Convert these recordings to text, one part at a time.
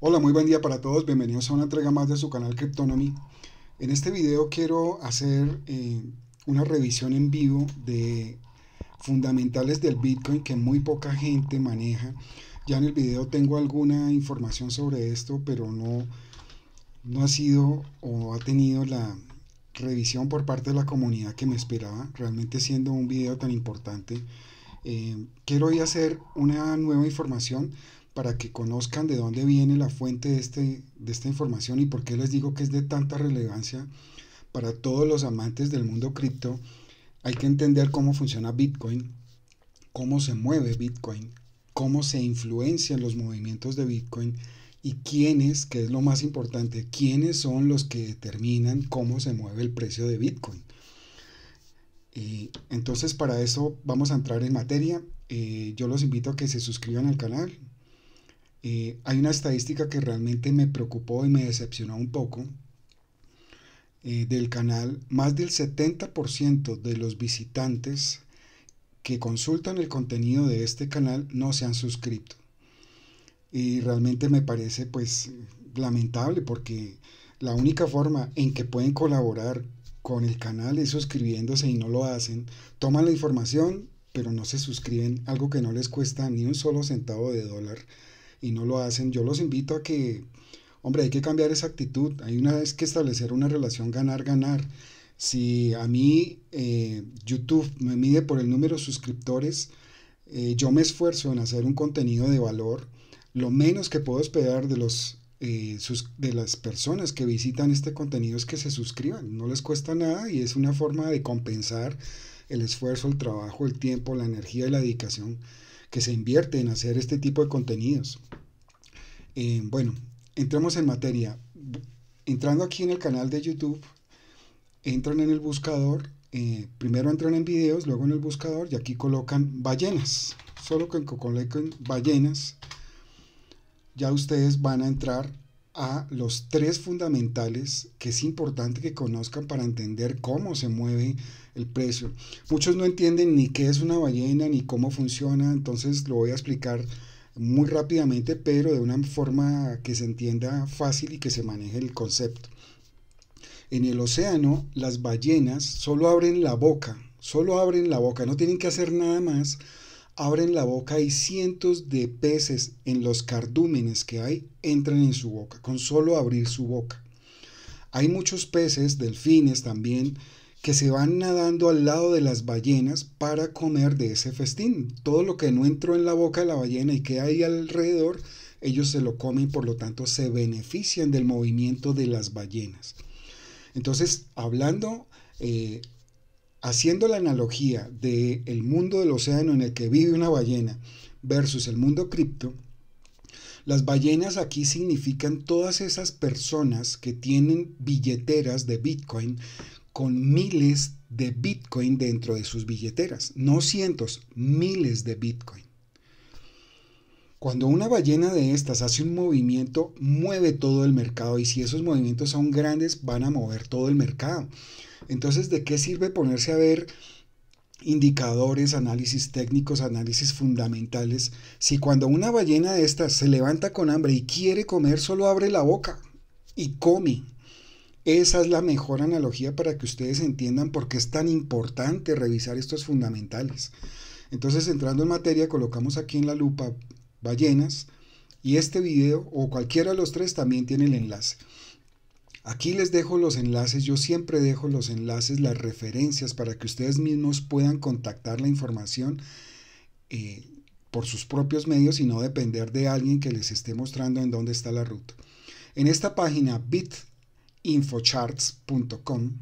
Hola, muy buen día para todos. Bienvenidos a una entrega más de su canal Cryptonomy. En este video quiero hacer eh, una revisión en vivo de fundamentales del Bitcoin que muy poca gente maneja. Ya en el video tengo alguna información sobre esto, pero no, no ha sido o ha tenido la revisión por parte de la comunidad que me esperaba, realmente siendo un video tan importante. Eh, quiero hoy hacer una nueva información para que conozcan de dónde viene la fuente de, este, de esta información y por qué les digo que es de tanta relevancia para todos los amantes del mundo cripto, hay que entender cómo funciona Bitcoin, cómo se mueve Bitcoin, cómo se influencian los movimientos de Bitcoin y quiénes, que es lo más importante, quiénes son los que determinan cómo se mueve el precio de Bitcoin. Y eh, entonces para eso vamos a entrar en materia. Eh, yo los invito a que se suscriban al canal, eh, hay una estadística que realmente me preocupó y me decepcionó un poco eh, del canal. Más del 70% de los visitantes que consultan el contenido de este canal no se han suscrito. Y realmente me parece pues lamentable porque la única forma en que pueden colaborar con el canal es suscribiéndose y no lo hacen. Toman la información pero no se suscriben, algo que no les cuesta ni un solo centavo de dólar y no lo hacen, yo los invito a que, hombre, hay que cambiar esa actitud. Hay una vez que establecer una relación ganar-ganar. Si a mí eh, YouTube me mide por el número de suscriptores, eh, yo me esfuerzo en hacer un contenido de valor. Lo menos que puedo esperar de los eh, de las personas que visitan este contenido es que se suscriban. No les cuesta nada y es una forma de compensar el esfuerzo, el trabajo, el tiempo, la energía y la dedicación que se invierte en hacer este tipo de contenidos. Eh, bueno, entremos en materia. Entrando aquí en el canal de YouTube, entran en el buscador, eh, primero entran en videos, luego en el buscador y aquí colocan ballenas. Solo que coloquen ballenas, ya ustedes van a entrar a los tres fundamentales que es importante que conozcan para entender cómo se mueve el precio. Muchos no entienden ni qué es una ballena ni cómo funciona, entonces lo voy a explicar muy rápidamente, pero de una forma que se entienda fácil y que se maneje el concepto. En el océano, las ballenas solo abren la boca, solo abren la boca, no tienen que hacer nada más abren la boca y cientos de peces en los cardúmenes que hay entran en su boca, con solo abrir su boca. Hay muchos peces, delfines también, que se van nadando al lado de las ballenas para comer de ese festín. Todo lo que no entró en la boca de la ballena y que hay alrededor, ellos se lo comen, por lo tanto se benefician del movimiento de las ballenas. Entonces, hablando eh, haciendo la analogía del mundo del océano en el que vive una ballena versus el mundo cripto, las ballenas aquí significan todas esas personas que tienen billeteras de Bitcoin con miles de Bitcoin dentro de sus billeteras, no cientos, miles de Bitcoin. Cuando una ballena de estas hace un movimiento, mueve todo el mercado y si esos movimientos son grandes, van a mover todo el mercado. Entonces, ¿de qué sirve ponerse a ver indicadores, análisis técnicos, análisis fundamentales, si cuando una ballena de estas se levanta con hambre y quiere comer, solo abre la boca y come? Esa es la mejor analogía para que ustedes entiendan por qué es tan importante revisar estos fundamentales. Entonces, entrando en materia, colocamos aquí en la lupa ballenas y este video o cualquiera de los tres también tiene el enlace. Aquí les dejo los enlaces, yo siempre dejo los enlaces, las referencias para que ustedes mismos puedan contactar la información eh, por sus propios medios y no depender de alguien que les esté mostrando en dónde está la ruta. En esta página bitinfocharts.com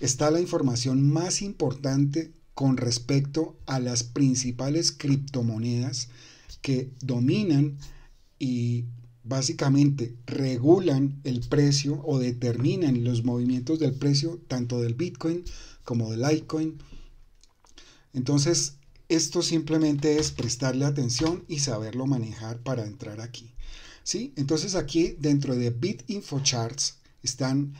está la información más importante con respecto a las principales criptomonedas que dominan y básicamente regulan el precio o determinan los movimientos del precio tanto del Bitcoin como del Litecoin. Entonces, esto simplemente es prestarle atención y saberlo manejar para entrar aquí. ¿sí? Entonces aquí dentro de BitInfoCharts están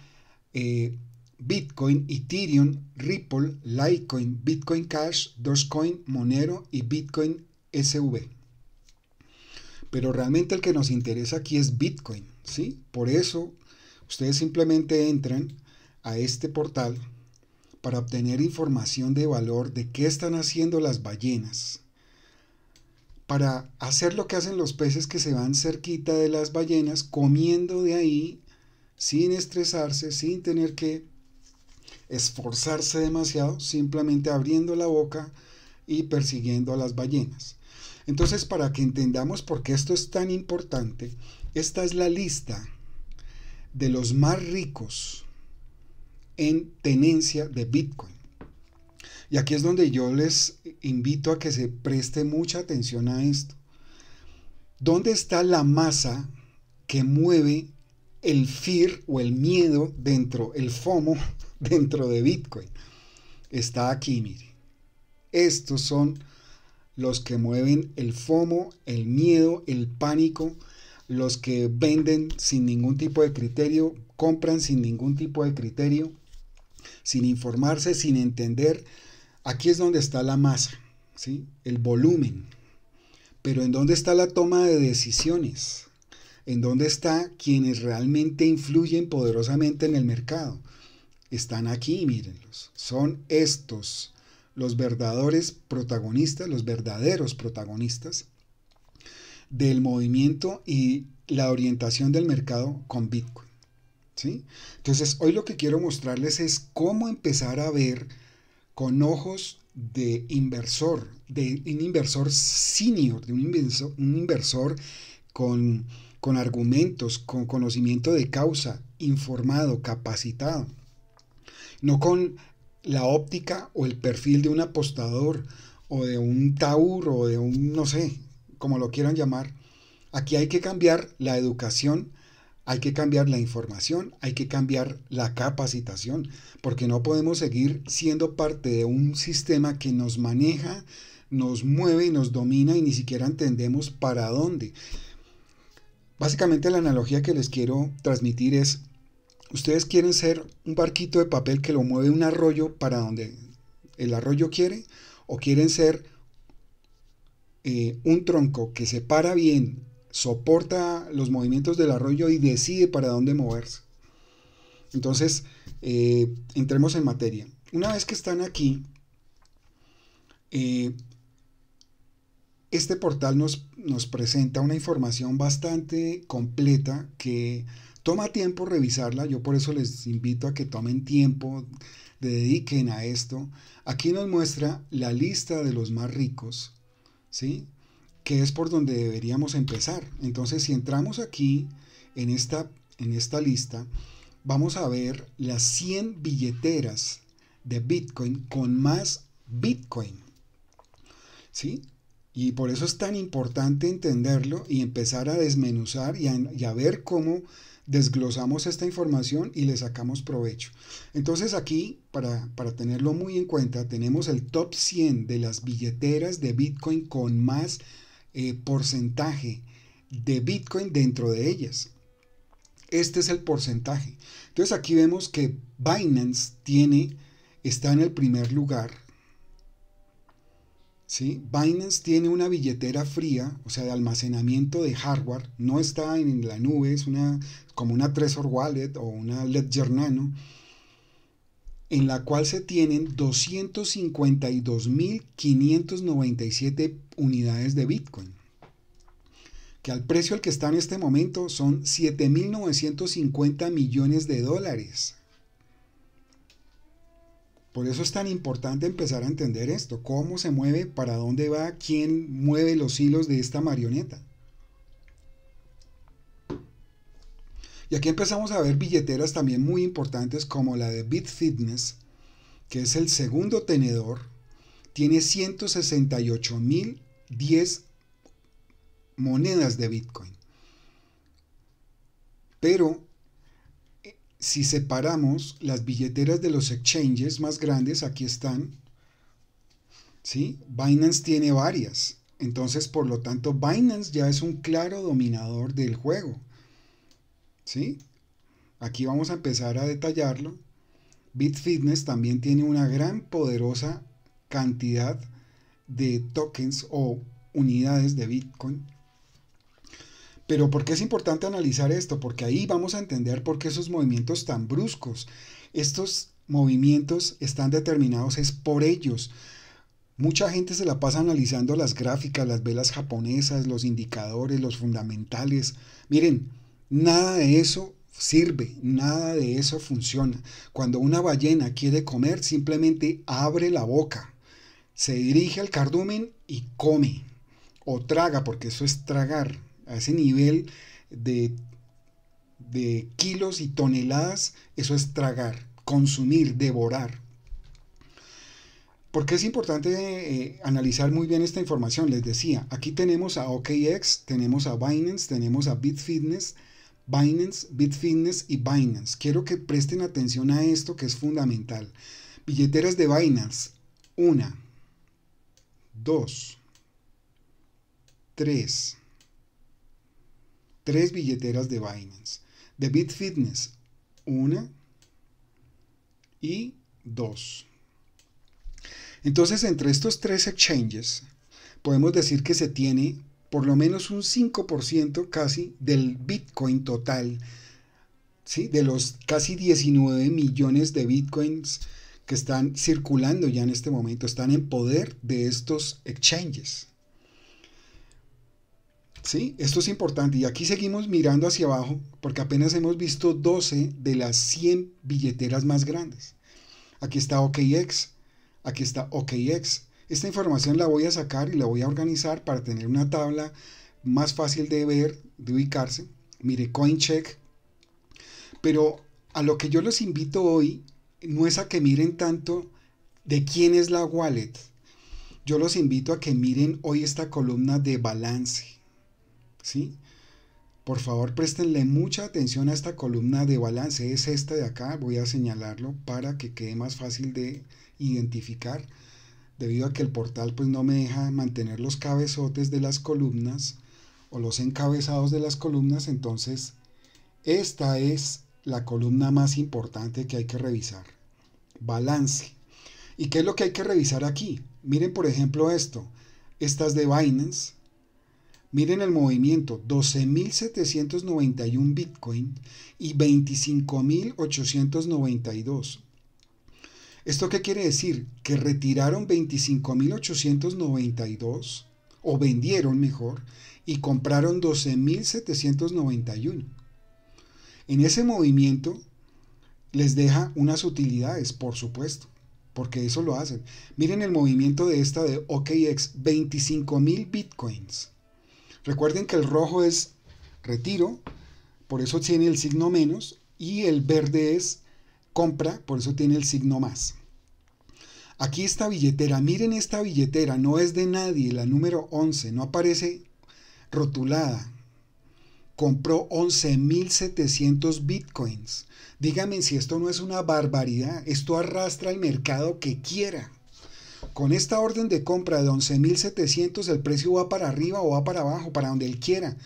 eh, Bitcoin, Ethereum, Ripple, Litecoin, Bitcoin Cash, Dogecoin, Monero y Bitcoin SV. Pero realmente el que nos interesa aquí es Bitcoin, ¿sí? Por eso ustedes simplemente entran a este portal para obtener información de valor de qué están haciendo las ballenas. Para hacer lo que hacen los peces que se van cerquita de las ballenas, comiendo de ahí, sin estresarse, sin tener que esforzarse demasiado, simplemente abriendo la boca y persiguiendo a las ballenas. Entonces, para que entendamos por qué esto es tan importante, esta es la lista de los más ricos en tenencia de Bitcoin. Y aquí es donde yo les invito a que se preste mucha atención a esto. ¿Dónde está la masa que mueve el fear o el miedo dentro, el FOMO dentro de Bitcoin? Está aquí, mire. Estos son los que mueven el FOMO, el miedo, el pánico, los que venden sin ningún tipo de criterio, compran sin ningún tipo de criterio, sin informarse, sin entender. Aquí es donde está la masa, ¿sí? el volumen. Pero ¿en dónde está la toma de decisiones? ¿En dónde está quienes realmente influyen poderosamente en el mercado? Están aquí, mírenlos. Son estos los verdaderos protagonistas, los verdaderos protagonistas del movimiento y la orientación del mercado con Bitcoin. ¿sí? Entonces, hoy lo que quiero mostrarles es cómo empezar a ver con ojos de inversor, de un inversor senior, de un inversor, un inversor con, con argumentos, con conocimiento de causa, informado, capacitado. No con la óptica o el perfil de un apostador o de un taur o de un, no sé, como lo quieran llamar. Aquí hay que cambiar la educación, hay que cambiar la información, hay que cambiar la capacitación, porque no podemos seguir siendo parte de un sistema que nos maneja, nos mueve y nos domina y ni siquiera entendemos para dónde. Básicamente la analogía que les quiero transmitir es, ustedes quieren ser un barquito de papel que lo mueve un arroyo para donde el arroyo quiere, o quieren ser eh, un tronco que se para bien, soporta los movimientos del arroyo y decide para dónde moverse. Entonces, eh, entremos en materia. Una vez que están aquí, eh, este portal nos, nos presenta una información bastante completa que Toma tiempo revisarla, yo por eso les invito a que tomen tiempo, dediquen a esto. Aquí nos muestra la lista de los más ricos, ¿sí? Que es por donde deberíamos empezar. Entonces, si entramos aquí en esta, en esta lista, vamos a ver las 100 billeteras de Bitcoin con más Bitcoin. ¿Sí? Y por eso es tan importante entenderlo y empezar a desmenuzar y a, ver cómo desglosamos esta información y le sacamos provecho. Entonces aquí, para, tenerlo muy en cuenta, tenemos el top 100 de las billeteras de Bitcoin con más eh, porcentaje de Bitcoin dentro de ellas. Este es el porcentaje. Entonces aquí vemos que Binance tiene, está en el primer lugar Binance tiene una billetera fría, o sea, de almacenamiento de hardware, no está en la nube, es una, como una Trezor Wallet o una Ledger Nano, en la cual se tienen 252.597 unidades de Bitcoin, que al precio al que está en este momento son 7.950 millones de dólares. Por eso es tan importante empezar a entender esto, cómo se mueve, para dónde va, quién mueve los hilos de esta marioneta. Y aquí empezamos a ver billeteras también muy importantes como la de Bitfitness. que es el segundo tenedor, tiene 168.010 monedas de Bitcoin. Pero si separamos las billeteras de los exchanges más grandes, aquí están, ¿sí? Binance tiene varias. Entonces, por lo tanto, Binance ya es un claro dominador del juego. ¿Sí? Aquí vamos a empezar a detallarlo. Bitfitness también tiene una gran poderosa cantidad de tokens o unidades de Bitcoin pero ¿por qué es importante analizar esto? Porque ahí vamos a entender por qué esos movimientos tan bruscos, estos movimientos están determinados es por ellos. Mucha gente se la pasa analizando las gráficas, las velas japonesas, los indicadores, los fundamentales. Miren, nada de eso sirve, nada de eso funciona. Cuando una ballena quiere comer, simplemente abre la boca, se dirige al cardumen y come. O traga, porque eso es tragar, a ese nivel de, kilos y toneladas, eso es tragar, consumir, devorar. Porque es importante eh, analizar muy bien esta información? Les decía, aquí tenemos a OKX, tenemos a Binance, tenemos a Bitfitness, Binance, Bitfitness y Binance. Quiero que presten atención a esto que es fundamental. Billeteras de Binance. Una, dos, tres, tres billeteras de Binance, de Bitfitness, una y dos. Entonces, entre estos tres exchanges, podemos decir que se tiene por lo menos un 5% casi del Bitcoin total, de los casi 19 millones de Bitcoins que están circulando ya en este momento, están en poder de estos exchanges. ¿Sí? Esto es importante. Y aquí seguimos mirando hacia abajo porque apenas hemos visto 12 de las 100 billeteras más grandes. Aquí está OKX, aquí está OKX. Esta información la voy a sacar y la voy a organizar para tener una tabla más fácil de ver, de ubicarse. Mire, CoinCheck. Pero a lo que yo los invito hoy no es a que miren tanto de quién es la wallet. Yo los invito a que miren hoy esta columna de balance ¿sí? Por favor, préstenle mucha atención a esta columna de balance. Es esta de acá, voy a señalarlo para que quede más fácil de identificar. Debido a que el portal pues, no me deja mantener los cabezotes de las columnas o los encabezados de las columnas, entonces esta es la columna más importante que hay que revisar. Balance. ¿Y qué es lo que hay que revisar aquí? Miren por ejemplo esto. Estas de Binance Miren el movimiento, 12.791 Bitcoin y 25.892. ¿Esto qué quiere decir? Que retiraron 25.892 o vendieron mejor y compraron 12.791. En ese movimiento les deja unas utilidades, por supuesto, porque eso lo hacen. Miren el movimiento de esta de OKX, 25.000 bitcoins. Recuerden que el rojo es retiro, por eso tiene el signo menos, y el verde es compra, por eso tiene el signo más. Aquí esta billetera, miren esta billetera, no es de nadie, la número 11, no aparece rotulada. Compró 11.700 bitcoins. Díganme si esto no es una barbaridad, esto arrastra el mercado que quiera. Con esta orden de compra de 11.700 el precio va para arriba o va para abajo, para donde él quiera.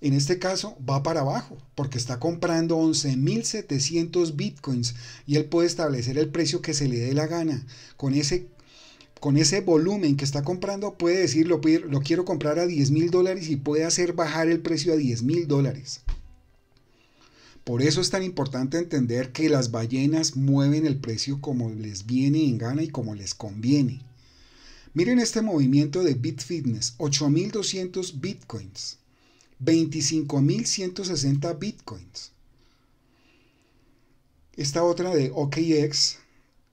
En este caso va para abajo porque está comprando 11.700 bitcoins y él puede establecer el precio que se le dé la gana. Con ese, con ese volumen que está comprando puede decir lo, lo quiero comprar a 10.000 dólares y puede hacer bajar el precio a 10.000 dólares. Por eso es tan importante entender que las ballenas mueven el precio como les viene en gana y como les conviene. Miren este movimiento de Bitfitness, 8.200 bitcoins, 25.160 bitcoins. Esta otra de OKX,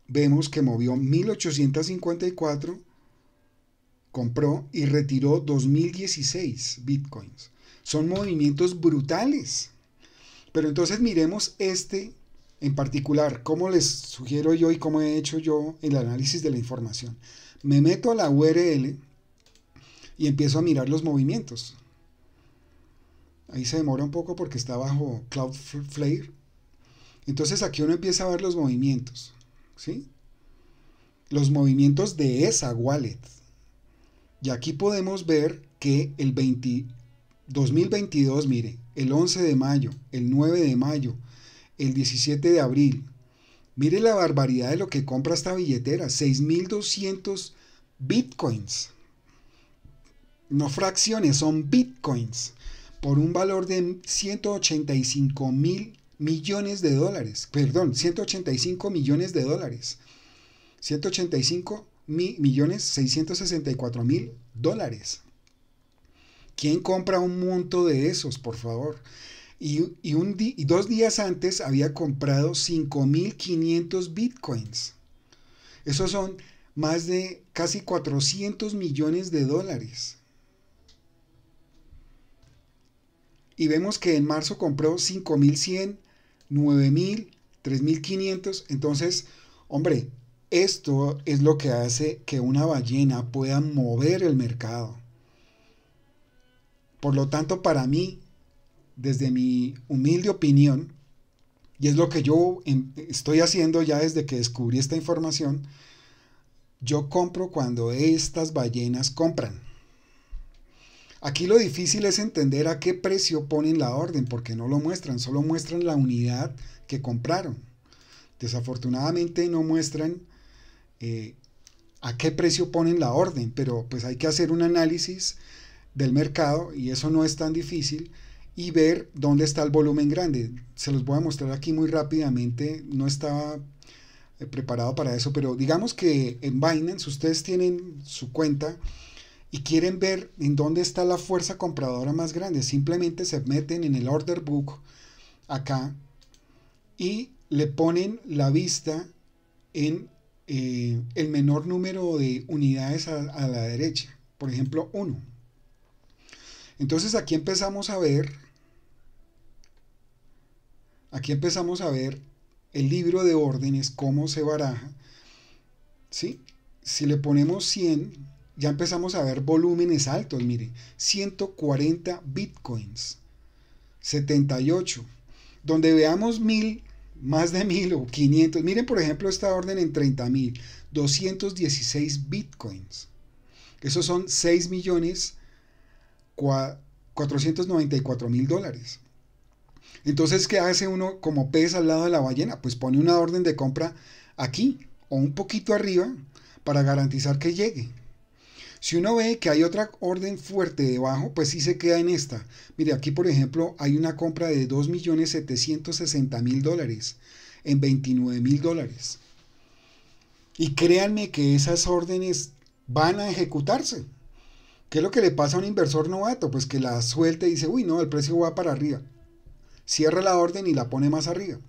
vemos que movió 1.854, compró y retiró 2.016 bitcoins. Son movimientos brutales. Pero entonces miremos este en particular, cómo les sugiero yo y cómo he hecho yo el análisis de la información me meto a la URL y empiezo a mirar los movimientos. Ahí se demora un poco porque está bajo Cloudflare. Entonces aquí uno empieza a ver los movimientos, ¿sí? Los movimientos de esa wallet. Y aquí podemos ver que el 2022, mire, el 11 de mayo, el 9 de mayo, el 17 de abril, Mire la barbaridad de lo que compra esta billetera, 6.200 bitcoins. No fracciones, son bitcoins, por un valor de 185 mil millones de dólares. Perdón, 185 millones de dólares. 185 mil millones 664 mil dólares. ¿Quién compra un monto de esos, por favor? y, y dos días antes había comprado 5.500 bitcoins. Esos son más de casi 400 millones de dólares. Y vemos que en marzo compró 5.100, 9.000, 3.500. Entonces, hombre, esto es lo que hace que una ballena pueda mover el mercado. Por lo tanto, para mí, desde mi humilde opinión, y es lo que yo em, estoy haciendo ya desde que descubrí esta información, yo compro cuando estas ballenas compran. Aquí lo difícil es entender a qué precio ponen la orden, porque no lo muestran, solo muestran la unidad que compraron. Desafortunadamente no muestran eh, a qué precio ponen la orden, pero pues hay que hacer un análisis del mercado y eso no es tan difícil y ver dónde está el volumen grande. Se los voy a mostrar aquí muy rápidamente, no estaba eh, preparado para eso, pero digamos que en Binance ustedes tienen su cuenta y quieren ver en dónde está la fuerza compradora más grande. Simplemente se meten en el order book acá y le ponen la vista en eh, el menor número de unidades a, a la derecha, por ejemplo 1. Entonces aquí empezamos a ver Aquí empezamos a ver el libro de órdenes, cómo se baraja. ¿sí? Si le ponemos 100, ya empezamos a ver volúmenes altos, mire, 140 bitcoins, 78. Donde veamos 1000, más de 1000 o 500, miren por ejemplo esta orden en 30.000, 216 bitcoins. Esos son 6 millones 494 mil dólares. Entonces, ¿qué hace uno como pez al lado de la ballena? Pues pone una orden de compra aquí o un poquito arriba para garantizar que llegue. Si uno ve que hay otra orden fuerte debajo, pues sí se queda en esta. Mire, aquí por ejemplo hay una compra de 2.760.000 dólares en 29.000 dólares. Y créanme que esas órdenes van a ejecutarse. ¿Qué es lo que le pasa a un inversor novato? Pues que la suelta y dice, uy, no, el precio va para arriba cierra la orden y la pone más arriba.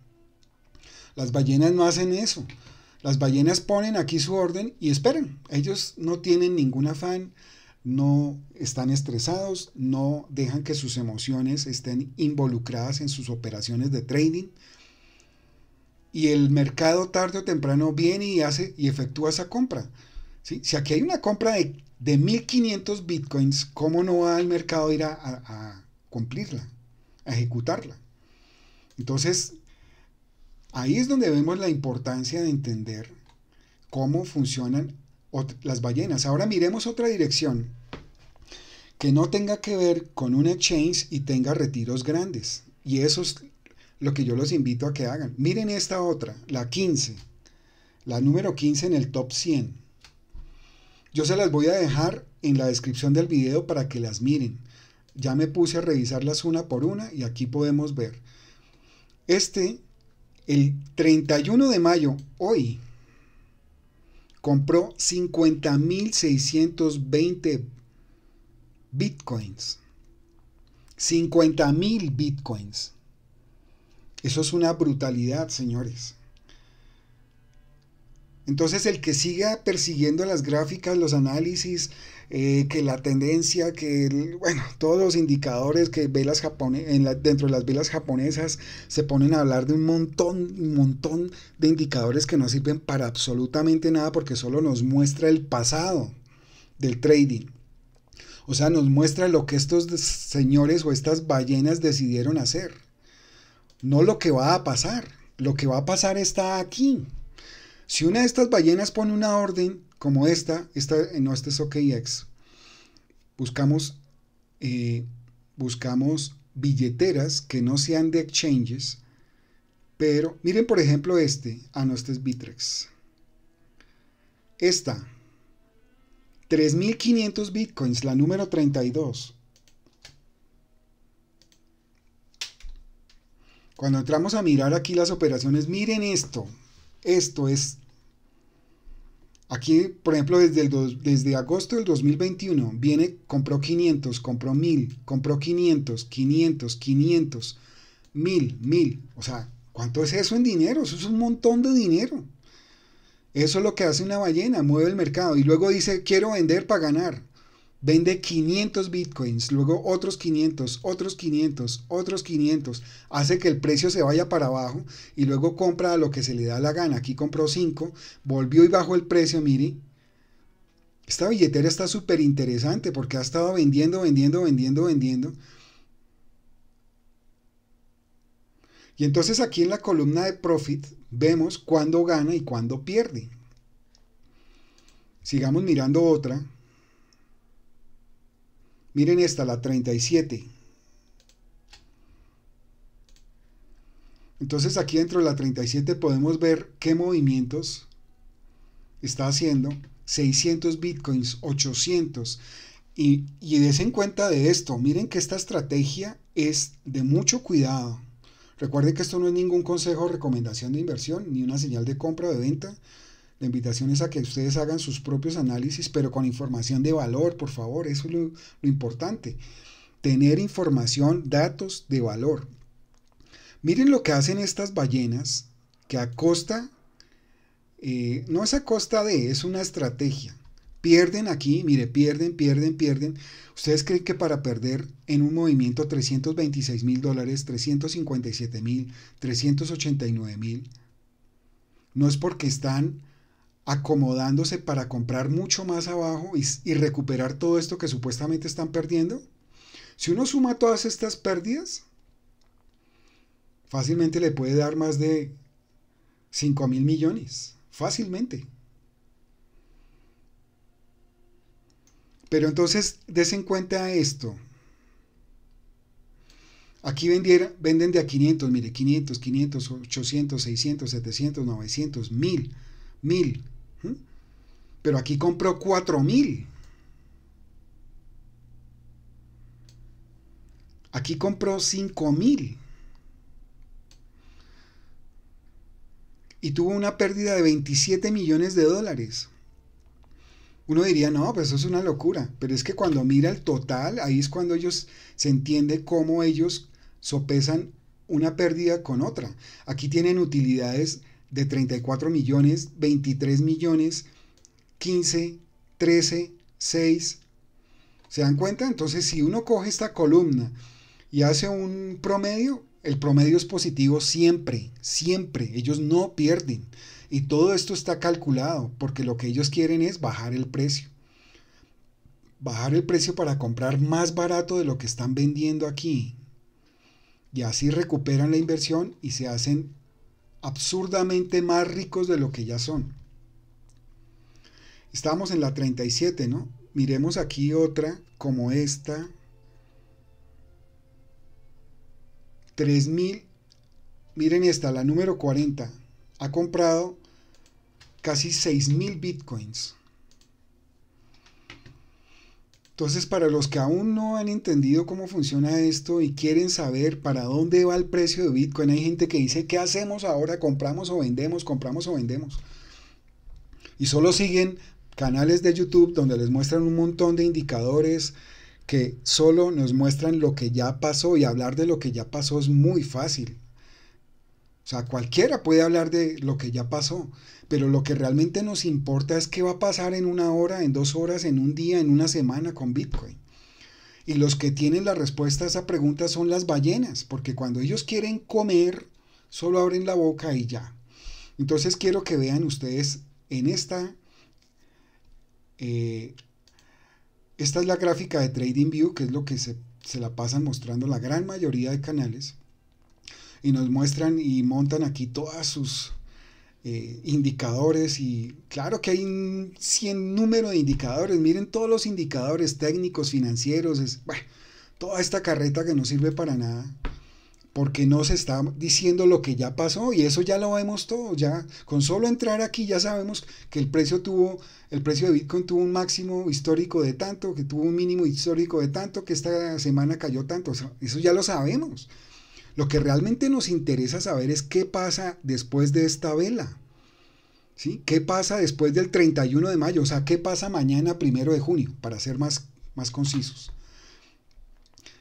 Las ballenas no hacen eso. Las ballenas ponen aquí su orden y esperan. Ellos no tienen ningún afán, no están estresados, no dejan que sus emociones estén involucradas en sus operaciones de trading. Y el mercado tarde o temprano viene y hace y efectúa esa compra. Si aquí hay una compra de, de 1500 bitcoins, ¿cómo no va el mercado a ir a cumplirla, a ejecutarla? Entonces, ahí es donde vemos la importancia de entender cómo funcionan las ballenas. Ahora miremos otra dirección que no tenga que ver con un exchange y tenga retiros grandes. Y eso es lo que yo los invito a que hagan. Miren esta otra, la 15, la número 15 en el top 100. Yo se las voy a dejar en la descripción del video para que las miren. Ya me puse a revisarlas una por una y aquí podemos ver. Este, el 31 de mayo, hoy, compró 50.620 bitcoins. 50.000 bitcoins. Eso es una brutalidad, señores. Entonces el que siga persiguiendo las gráficas, los análisis, eh, que la tendencia, que bueno, todos los indicadores que velas japonesas, dentro de las velas japonesas se ponen a hablar de un montón, un montón de indicadores que no sirven para absolutamente nada porque solo nos muestra el pasado del trading. O sea, nos muestra lo que estos señores o estas ballenas decidieron hacer. No lo que va a pasar. Lo que va a pasar está aquí. Si una de estas ballenas pone una orden como esta, esta no, este es OKX. Buscamos, eh, buscamos billeteras que no sean de exchanges, pero miren por ejemplo este, ah no, este es Bitrex. Esta, 3.500 bitcoins, la número 32. Cuando entramos a mirar aquí las operaciones, miren esto. Esto es Aquí, por ejemplo, desde, desde agosto del 2021 viene, compró 500, compró 1000, compró 500, 500, 500, 1000, 1000. O sea, ¿cuánto es eso en dinero? Eso es un montón de dinero. Eso es lo que hace una ballena, mueve el mercado y luego dice, quiero vender para ganar vende 500 bitcoins, luego otros 500, otros 500, otros 500, hace que el precio se vaya para abajo y luego compra lo que se le da la gana. Aquí compró 5, volvió y bajó el precio, miren, Esta billetera está súper interesante porque ha estado vendiendo, vendiendo, vendiendo, vendiendo. Y entonces aquí en la columna de profit vemos cuándo gana y cuándo pierde. Sigamos mirando otra. Miren esta, la 37. Entonces aquí dentro de la 37 podemos ver qué movimientos está haciendo. 600 bitcoins, 800. Y, y en cuenta de esto. Miren que esta estrategia es de mucho cuidado. Recuerden que esto no es ningún consejo o recomendación de inversión, ni una señal de compra o de venta. La invitación es a que ustedes hagan sus propios análisis, pero con información de valor, por favor, eso es lo, importante. Tener información, datos de valor. Miren lo que hacen estas ballenas, que a costa, eh, no es a costa de, es una estrategia. Pierden aquí, mire, pierden, pierden, pierden. ¿Ustedes creen que para perder en un movimiento 326 mil dólares, 357 mil, 389 mil, no es porque están acomodándose para comprar mucho más abajo y, recuperar todo esto que supuestamente están perdiendo? Si uno suma todas estas pérdidas, fácilmente le puede dar más de 5 mil millones. Fácilmente. Pero entonces, des cuenta esto. Aquí vendiera, venden de a 500, mire, 500, 500, 800, 600, 700, 900, 1000, 1000, pero aquí compró 4000. Aquí compró 5000. Y tuvo una pérdida de 27 millones de dólares. Uno diría, no, pues eso es una locura. Pero es que cuando mira el total, ahí es cuando ellos se entiende cómo ellos sopesan una pérdida con otra. Aquí tienen utilidades de 34 millones, 23 millones, 15, 13, 6. ¿Se dan cuenta? Entonces, si uno coge esta columna y hace un promedio, el promedio es positivo siempre, siempre. Ellos no pierden. Y todo esto está calculado porque lo que ellos quieren es bajar el precio. Bajar el precio para comprar más barato de lo que están vendiendo aquí. Y así recuperan la inversión y se hacen absurdamente más ricos de lo que ya son estamos en la 37, ¿no? Miremos aquí otra como esta. 3000. Miren esta, la número 40. Ha comprado casi 6000 bitcoins. Entonces, para los que aún no han entendido cómo funciona esto y quieren saber para dónde va el precio de Bitcoin, hay gente que dice, ¿qué hacemos ahora? ¿Compramos o vendemos? ¿Compramos o vendemos? Y solo siguen canales de YouTube donde les muestran un montón de indicadores que solo nos muestran lo que ya pasó y hablar de lo que ya pasó es muy fácil. O sea, cualquiera puede hablar de lo que ya pasó, pero lo que realmente nos importa es qué va a pasar en una hora, en dos horas, en un día, en una semana con Bitcoin. Y los que tienen la respuesta a esa pregunta son las ballenas, porque cuando ellos quieren comer, solo abren la boca y ya. Entonces quiero que vean ustedes en esta eh, esta es la gráfica de TradingView, que es lo que se, la pasan mostrando la gran mayoría de canales. Y nos muestran y montan aquí todas sus eh, indicadores. Y claro que hay un 100 número de indicadores. Miren todos los indicadores técnicos, financieros. Es, toda esta carreta que no sirve para nada porque no se está diciendo lo que ya pasó y eso ya lo vemos todos, ya con solo entrar aquí ya sabemos que el precio tuvo el precio de Bitcoin tuvo un máximo histórico de tanto, que tuvo un mínimo histórico de tanto, que esta semana cayó tanto, eso ya lo sabemos. Lo que realmente nos interesa saber es qué pasa después de esta vela. ¿Sí? ¿Qué pasa después del 31 de mayo? O sea, ¿qué pasa mañana primero de junio? Para ser más, más concisos.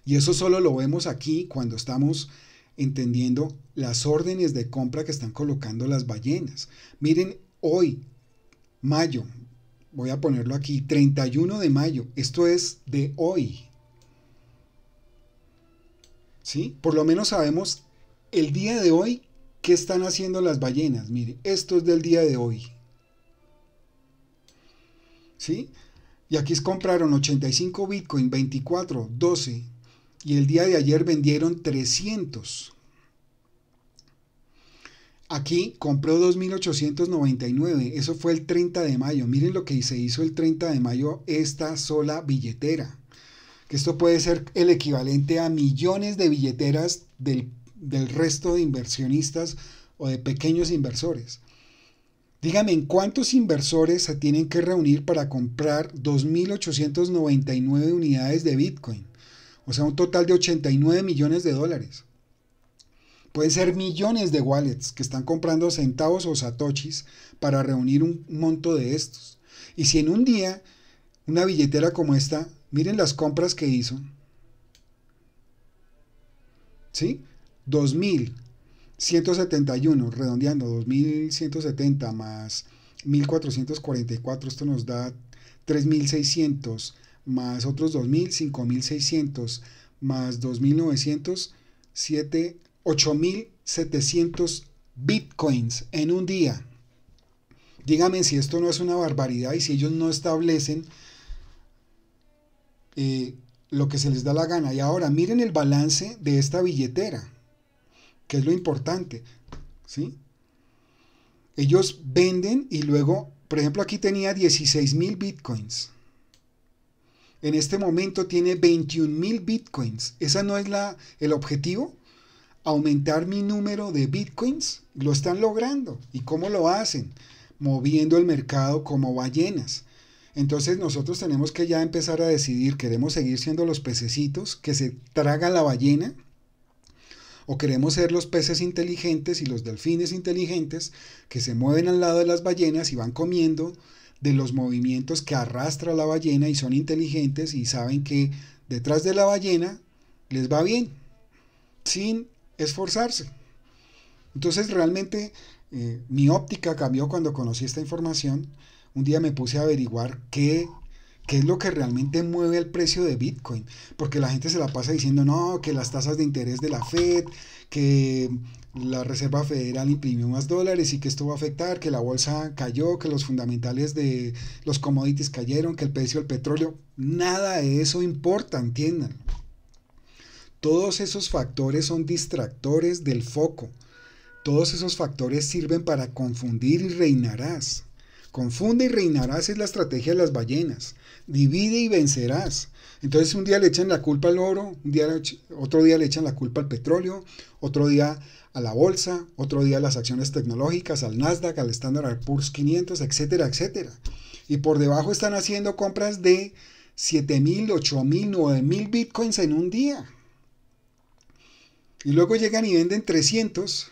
Y eso solo lo vemos aquí cuando estamos entendiendo las órdenes de compra que están colocando las ballenas. Miren, hoy, mayo, voy a ponerlo aquí, 31 de mayo, esto es de hoy. ¿Sí? Por lo menos sabemos el día de hoy qué están haciendo las ballenas. miren esto es del día de hoy. ¿Sí? Y aquí compraron 85 Bitcoin, 24, 12, y el día de ayer vendieron 300. Aquí compró 2.899, eso fue el 30 de mayo. Miren lo que se hizo el 30 de mayo esta sola billetera. Que esto puede ser el equivalente a millones de billeteras del, resto de inversionistas o de pequeños inversores. díganme ¿en cuántos inversores se tienen que reunir para comprar 2.899 unidades de Bitcoin? O sea, un total de 89 millones de dólares. Pueden ser millones de wallets que están comprando centavos o satoshis para reunir un monto de estos. Y si en un día una billetera como esta, miren las compras que hizo. ¿Sí? 2171, redondeando, 2170 más 1444, esto nos da 3600 más otros 2.000, 5.600, más 2.900, 8.700 bitcoins en un día. díganme si esto no es una barbaridad y si ellos no establecen eh, lo que se les da la gana. Y ahora miren el balance de esta billetera, que es lo importante. ¿sí? Ellos venden y luego, por ejemplo, aquí tenía 16.000 mil bitcoins en este momento tiene 21 mil bitcoins. ¿Esa no es la, el objetivo? Aumentar mi número de bitcoins. Lo están logrando. ¿Y cómo lo hacen? Moviendo el mercado como ballenas. Entonces nosotros tenemos que ya empezar a decidir, ¿queremos seguir siendo los pececitos que se traga la ballena? ¿O queremos ser los peces inteligentes y los delfines inteligentes que se mueven al lado de las ballenas y van comiendo de los movimientos que arrastra la ballena y son inteligentes y saben que detrás de la ballena les va bien, sin esforzarse. Entonces realmente eh, mi óptica cambió cuando conocí esta información. Un día me puse a averiguar qué ¿Qué es lo que realmente mueve el precio de Bitcoin, porque la gente se la pasa diciendo, no, que las tasas de interés de la Fed, que la Reserva Federal imprimió más dólares y que esto va a afectar, que la bolsa cayó, que los fundamentales de los commodities cayeron, que el precio del petróleo, nada de eso importa, entiendan. Todos esos factores son distractores del foco. Todos esos factores sirven para confundir y reinarás. Confunde y reinarás es la estrategia de las ballenas. Divide y vencerás. Entonces un día le echan la culpa al oro, otro día le echan la culpa al petróleo, otro día a la bolsa, otro día a las acciones tecnológicas, al Nasdaq, al Standard Poor's 500, etcétera, etcétera. Y por debajo están haciendo compras de 7.000, 8.000, 9.000 bitcoins en un día. Y luego llegan y venden 300.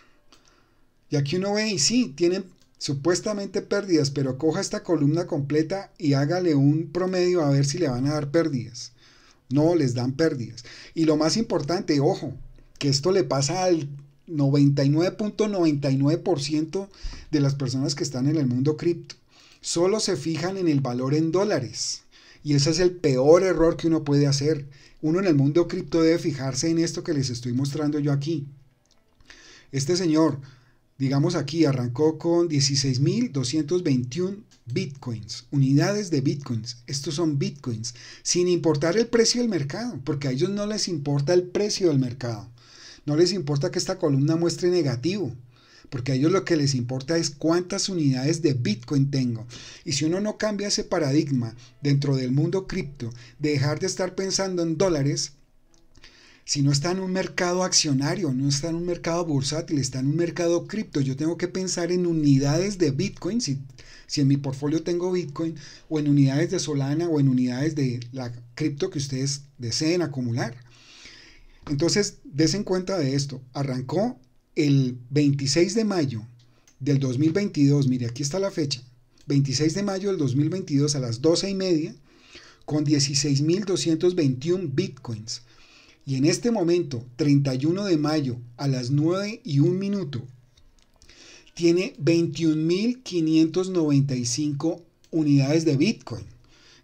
Y aquí uno ve y sí, tienen supuestamente pérdidas, pero coja esta columna completa y hágale un promedio a ver si le van a dar pérdidas. No, les dan pérdidas. Y lo más importante, ojo, que esto le pasa al 99.99% de las personas que están en el mundo cripto. Solo se fijan en el valor en dólares. Y ese es el peor error que uno puede hacer. Uno en el mundo cripto debe fijarse en esto que les estoy mostrando yo aquí. Este señor, digamos aquí, arrancó con 16.221 bitcoins, unidades de bitcoins. Estos son bitcoins, sin importar el precio del mercado, porque a ellos no les importa el precio del mercado. No les importa que esta columna muestre negativo, porque a ellos lo que les importa es cuántas unidades de bitcoin tengo. Y si uno no cambia ese paradigma dentro del mundo cripto, dejar de estar pensando en dólares, si no está en un mercado accionario, no está en un mercado bursátil, está en un mercado cripto. Yo tengo que pensar en unidades de Bitcoin, si, si en mi portfolio tengo Bitcoin, o en unidades de Solana, o en unidades de la cripto que ustedes deseen acumular. Entonces, desen cuenta de esto. Arrancó el 26 de mayo del 2022. Mire, aquí está la fecha. 26 de mayo del 2022 a las 12 y media con 16.221 bitcoins. Y en este momento, 31 de mayo, a las 9 y 1 minuto, tiene 21.595 unidades de Bitcoin.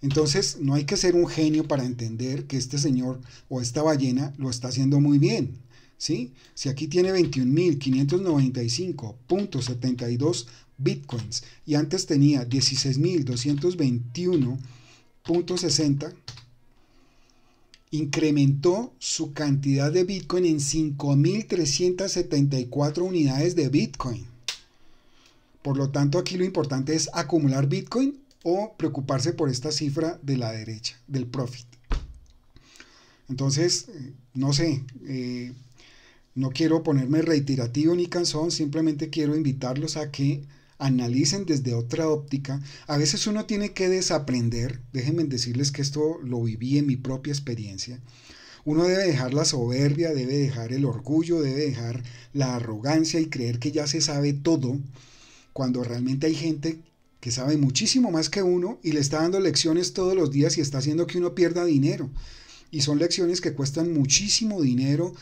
Entonces, no hay que ser un genio para entender que este señor o esta ballena lo está haciendo muy bien. ¿sí? Si aquí tiene 21.595.72 bitcoins y antes tenía 16.221.60 incrementó su cantidad de Bitcoin en 5.374 unidades de Bitcoin. Por lo tanto, aquí lo importante es acumular Bitcoin o preocuparse por esta cifra de la derecha, del profit. Entonces, eh, no sé, eh, no quiero ponerme reiterativo ni cansón, simplemente quiero invitarlos a que analicen desde otra óptica. A veces uno tiene que desaprender, déjenme decirles que esto lo viví en mi propia experiencia. Uno debe dejar la soberbia, debe dejar el orgullo, debe dejar la arrogancia y creer que ya se sabe todo, cuando realmente hay gente que sabe muchísimo más que uno y le está dando lecciones todos los días y está haciendo que uno pierda dinero. Y son lecciones que cuestan muchísimo dinero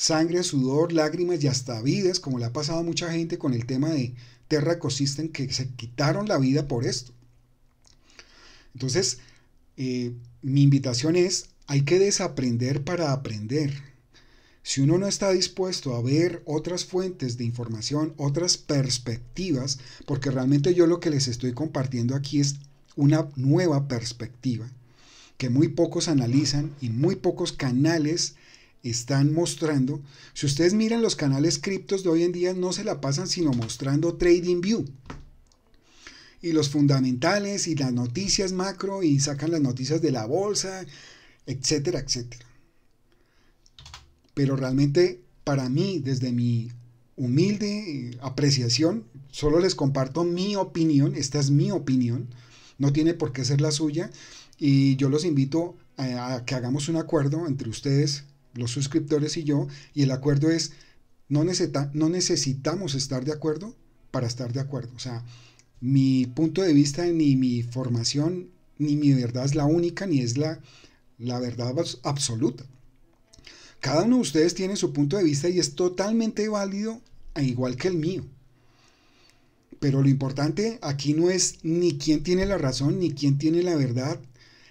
sangre, sudor, lágrimas y hasta vidas, como le ha pasado a mucha gente con el tema de Terra Ecosystem, que se quitaron la vida por esto. Entonces, eh, mi invitación es, hay que desaprender para aprender. Si uno no está dispuesto a ver otras fuentes de información, otras perspectivas, porque realmente yo lo que les estoy compartiendo aquí es una nueva perspectiva, que muy pocos analizan y muy pocos canales están mostrando. Si ustedes miran los canales criptos de hoy en día, no se la pasan sino mostrando TradingView. Y los fundamentales y las noticias macro y sacan las noticias de la bolsa, etcétera, etcétera. Pero realmente para mí, desde mi humilde eh, apreciación, solo les comparto mi opinión, esta es mi opinión, no tiene por qué ser la suya, y yo los invito a, a que hagamos un acuerdo entre ustedes, los suscriptores y yo, y el acuerdo es, no, necesita, no necesitamos estar de acuerdo para estar de acuerdo. O sea, mi punto de vista, ni mi formación, ni mi verdad es la única, ni es la, la verdad absoluta. Cada uno de ustedes tiene su punto de vista y es totalmente válido, e igual que el mío. Pero lo importante aquí no es ni quién tiene la razón, ni quién tiene la verdad,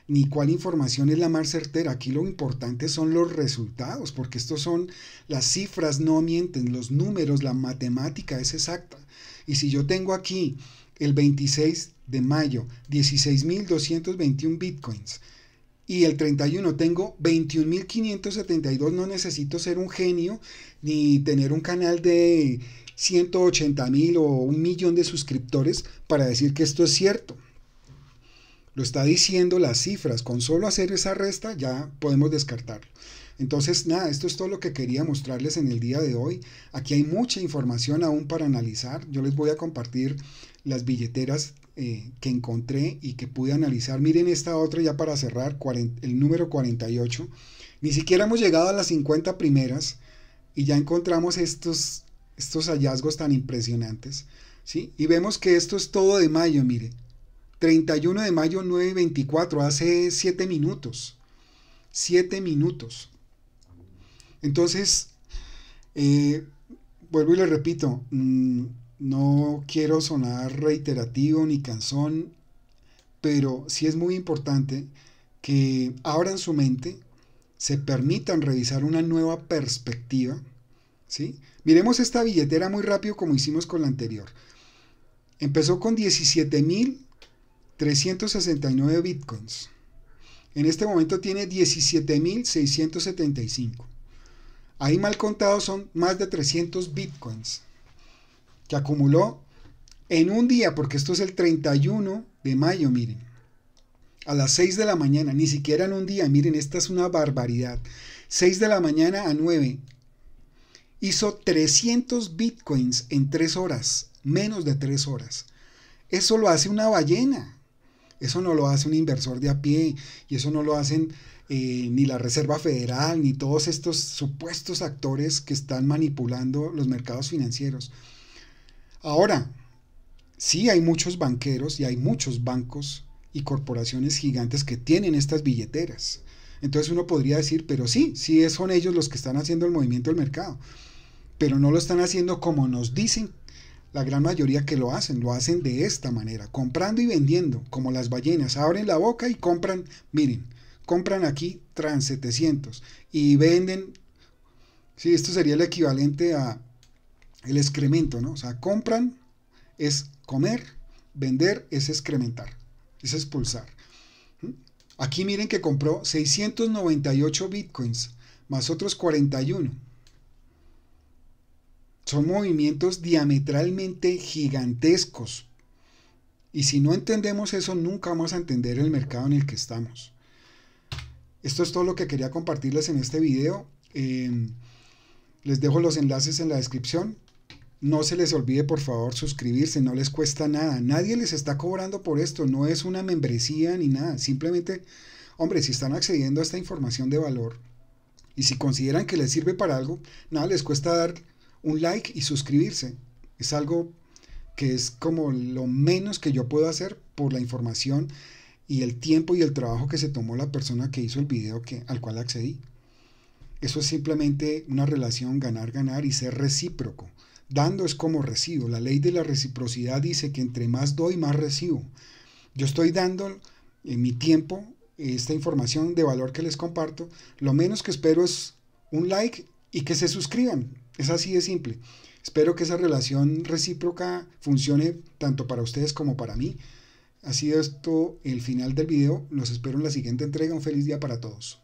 ni cuál información es la más certera. Aquí lo importante son los resultados, porque estos son las cifras, no mienten, los números, la matemática es exacta. Y si yo tengo aquí el 26 de mayo 16.221 bitcoins y el 31 tengo 21.572, no necesito ser un genio ni tener un canal de 180.000 o un millón de suscriptores para decir que esto es cierto. Lo está diciendo las cifras. Con solo hacer esa resta ya podemos descartarlo. Entonces, nada, esto es todo lo que quería mostrarles en el día de hoy. Aquí hay mucha información aún para analizar. Yo les voy a compartir las billeteras eh, que encontré y que pude analizar. Miren esta otra ya para cerrar, el número 48. Ni siquiera hemos llegado a las 50 primeras y ya encontramos estos, estos hallazgos tan impresionantes. ¿sí? Y vemos que esto es todo de mayo, mire. 31 de mayo 9.24, hace 7 minutos. 7 minutos. Entonces, eh, vuelvo y le repito, mm, no quiero sonar reiterativo ni canzón, pero sí es muy importante que abran su mente, se permitan revisar una nueva perspectiva. ¿sí? Miremos esta billetera muy rápido como hicimos con la anterior. Empezó con 17 mil 369 bitcoins. En este momento tiene 17.675. Ahí mal contado son más de 300 bitcoins que acumuló en un día, porque esto es el 31 de mayo, miren. A las 6 de la mañana, ni siquiera en un día, miren, esta es una barbaridad. 6 de la mañana a 9. Hizo 300 bitcoins en 3 horas, menos de 3 horas. Eso lo hace una ballena. Eso no lo hace un inversor de a pie y eso no lo hacen eh, ni la Reserva Federal ni todos estos supuestos actores que están manipulando los mercados financieros. Ahora, sí hay muchos banqueros y hay muchos bancos y corporaciones gigantes que tienen estas billeteras. Entonces uno podría decir, pero sí, sí son ellos los que están haciendo el movimiento del mercado, pero no lo están haciendo como nos dicen la gran mayoría que lo hacen, lo hacen de esta manera, comprando y vendiendo, como las ballenas, abren la boca y compran, miren, compran aquí trans 700 y venden, si sí, esto sería el equivalente a el excremento, ¿no? O sea, compran es comer, vender es excrementar, es expulsar. Aquí miren que compró 698 bitcoins, más otros 41. Son movimientos diametralmente gigantescos. Y si no entendemos eso, nunca vamos a entender el mercado en el que estamos. Esto es todo lo que quería compartirles en este video. Em, les dejo los enlaces en la descripción. No se les olvide por favor suscribirse, no les cuesta nada. Nadie les está cobrando por esto, no es una membresía ni nada. Simplemente, hombre, si están accediendo a esta información de valor y si consideran que les sirve para algo, nada les cuesta dar un like y suscribirse. Es algo que es como lo menos que yo puedo hacer por la información y el tiempo y el trabajo que se tomó la persona que hizo el video que, al cual accedí. Eso es simplemente una relación ganar-ganar y ser recíproco. Dando es como recibo. La ley de la reciprocidad dice que entre más doy, más recibo. Yo estoy dando en mi tiempo esta información de valor que les comparto. Lo menos que espero es un like y que se suscriban. Es así de simple. Espero que esa relación recíproca funcione tanto para ustedes como para mí. Ha sido esto el final del video. Los espero en la siguiente entrega. Un feliz día para todos.